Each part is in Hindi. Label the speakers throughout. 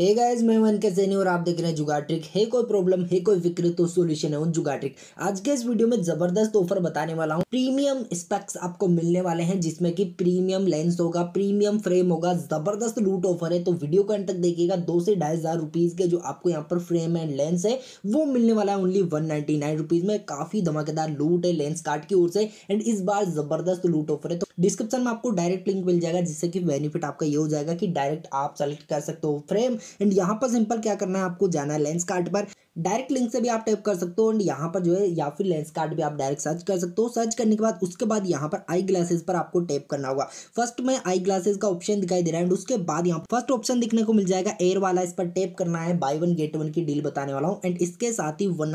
Speaker 1: हे गाइस मैं वन के सैनी और आप देख रहे हैं जुगा ट्रिक है कोई प्रॉब्लम है कोई विक्री तो सोल्यूशन है उन जुगा ट्रिक आज के इस वीडियो में जबरदस्त ऑफर बताने वाला हूँ प्रीमियम स्पेक्स आपको मिलने वाले हैं जिसमें कि प्रीमियम लेंस होगा प्रीमियम फ्रेम होगा जबरदस्त लूट ऑफर है तो वीडियो को अंत तक देखिएगा दो से ढाई हजार रुपीज के जो आपको यहाँ पर फ्रेम एंड लेंस है वो मिलने वाला है only one ninety nine rupees में काफी धमाकेदार लूट है लेंस कार्ड की ओर से एंड इस बार जबरदस्त लूट ऑफर है तो डिस्क्रिप्शन में आपको डायरेक्ट लिंक मिल जाएगा जिससे कि बेनिफिट आपका ये हो जाएगा कि डायरेक्ट आप सेलेक्ट कर सकते हो फ्रेम एंड यहाँ पर सिंपल क्या करना है आपको जाना है लेंस कार्ट पर डायरेक्ट लिंक से भी आप टाइप कर सकते हो एंड यहाँ पर जो है या फिर लेंस कार्ड भी आप डायरेक्ट सर्च कर सकते हो सर्च करने के बाद उसके बाद यहाँ पर आई ग्लासेस पर आपको टैप करना होगा फर्स्ट में आई ग्लासेस का ऑप्शन दिखाई दे रहा है एंड उसके बाद यहाँ फर्स्ट ऑप्शन दिखने को मिल जाएगा एयर वाला इस पर टैप करना है बाई वन गेट वन की डील बताने वाला हूँ एंड इसके साथ ही वन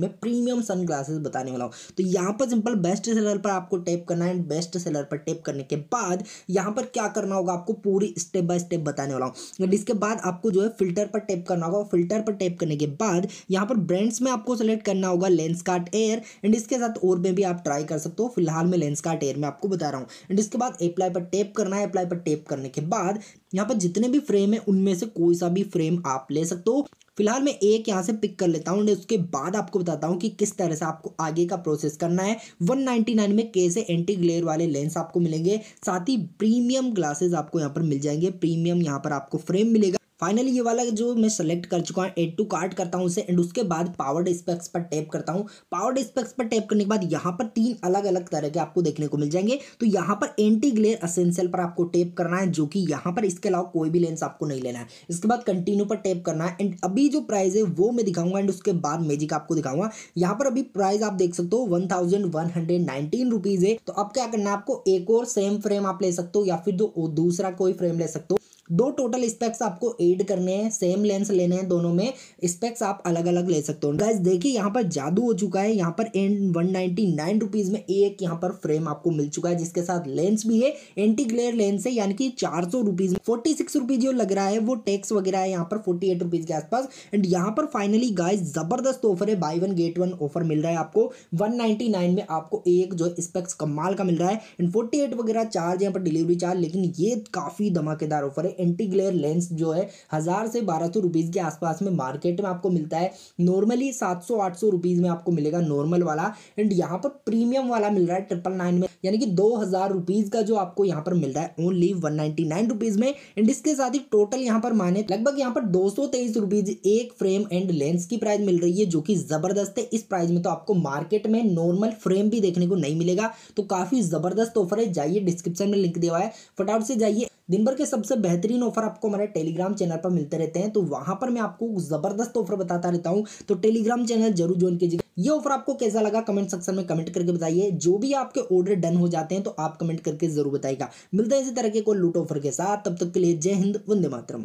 Speaker 1: में प्रीमियम सन बताने वाला हूँ तो यहाँ पर सिंपल बेस्ट सेलर पर आपको टैप करना है एंड बेस्ट सेलर पर टैप करने के बाद यहाँ पर क्या करना होगा आपको पूरी स्टेप बाय स्टेप बताने वाला हूँ एंड इसके बाद आपको जो है फिल्टर पर टैप करना होगा फिल्टर पर टैप करने के बाद यहाँ पर ब्रांड्स में आपको सेलेक्ट करना होगा लेंसकार्ट एयर एंड इसके साथ और में भी आप ट्राई कर सकते हो फिलहाल मैं लेंसकार्ट एयर में आपको बता रहा हूँ एंड इसके बाद अप्लाई पर टेप करना है अप्लाई पर टेप करने के बाद यहाँ पर जितने भी फ्रेम है उनमें से कोई सा भी फ्रेम आप ले सकते हो फिलहाल मैं एक यहाँ से पिक कर लेता हूँ उसके बाद आपको बताता हूँ कि किस तरह से आपको आगे का प्रोसेस करना है 199 में कैसे एंटी ग्लेयर वाले लेंस आपको मिलेंगे साथ ही प्रीमियम ग्लासेस आपको यहाँ पर मिल जाएंगे प्रीमियम यहाँ पर आपको फ्रेम मिलेगा फाइनली ये वाला जो मैं सेलेक्ट कर चुका हूँ एड टू कार्ट करता हूँ उसे एंड उसके बाद पावर स्पेक्स पर टैप करता हूँ पावर स्पेक्स पर टैप करने के बाद यहाँ पर तीन अलग अलग तरह के आपको देखने को मिल जाएंगे तो यहाँ पर एंटी ग्लेयर असेंशियल पर आपको टैप करना है जो कि यहाँ पर इसके अलावा कोई भी लेंस आपको नहीं लेना है इसके बाद कंटिन्यू पर टैप करना है एंड अभी जो प्राइस है वो मैं दिखाऊंगा एंड उसके बाद मैजिक आपको दिखाऊंगा यहाँ पर अभी प्राइस आप देख सकते हो one thousand one hundred nineteen rupees है तो अब क्या करना है आपको एक और सेम फ्रेम आप ले सकते हो या फिर दूसरा कोई फ्रेम ले सकते हो दो टोटल स्पेक्स आपको एड करने हैं सेम लेंस लेने हैं दोनों में स्पेक्स आप अलग अलग ले सकते हो गाइज देखिए यहाँ पर जादू हो चुका है यहाँ पर एन वन नाइनटी नाइन रुपीज़ में एक यहाँ पर फ्रेम आपको मिल चुका है जिसके साथ लेंस भी है एंटी ग्लेयर लेंस है यानी कि चार सौ रुपीज़ में फोर्टी सिक्स रुपीज़ जो लग रहा है वो टैक्स वगैरह है यहाँ पर फोर्टी एट रुपीज़ के आसपास एंड यहाँ पर फाइनली गाइज ज़बरदस्त ऑफर है buy one get one offer मिल रहा है आपको वन नाइनटी नाइन में आपको एक जो स्पेक्स कमाल का मिल रहा है एंड फोर्टी एट वगैरह चार्ज यहाँ पर डिलीवरी चार्ज लेकिन ये काफ़ी धमाकेदार ऑफर है एंटी ग्लेयर लेंस जो है हज़ार से बारह सौ रुपीज़ के आसपास में मार्केट में आपको मिलता है नॉर्मली सात सौ आठ सौ रुपीज़ में आपको मिलेगा नॉर्मल वाला एंड यहाँ पर प्रीमियम वाला मिल रहा है ट्रिपल नाइन में यानी कि दो हज़ार रुपीज़ का जो आपको यहाँ पर मिल रहा है only one ninety nine rupees में एंड इसके साथ ही टोटल यहाँ पर माने लगभग यहाँ पर दो सौ तेईस रुपीज़ एक फ्रेम एंड लेंस की प्राइस मिल रही है जो कि ज़बरदस्त है इस प्राइस में तो आपको मार्केट में नॉर्मल फ्रेम भी देखने को नहीं मिलेगा तो काफ़ी ज़बरदस्त ऑफर है जाइए डिस्क्रिप्शन में लिंक दिया है फटाफट से जाइए दिन भर के सबसे बेहतरीन ऑफर आपको हमारे टेलीग्राम चैनल पर मिलते रहते हैं तो वहां पर मैं आपको ज़बरदस्त ऑफर बताता रहता हूँ तो टेलीग्राम चैनल जरूर ज्वाइन कीजिएगा ये ऑफर आपको कैसा लगा कमेंट सेक्शन में कमेंट करके बताइए जो भी आपके ऑर्डर डन हो जाते हैं तो आप कमेंट करके जरूर बताएगा मिलते हैं इसी तरह के कोई लूट ऑफर के साथ तब तक के लिए जय हिंद वंदे मातरम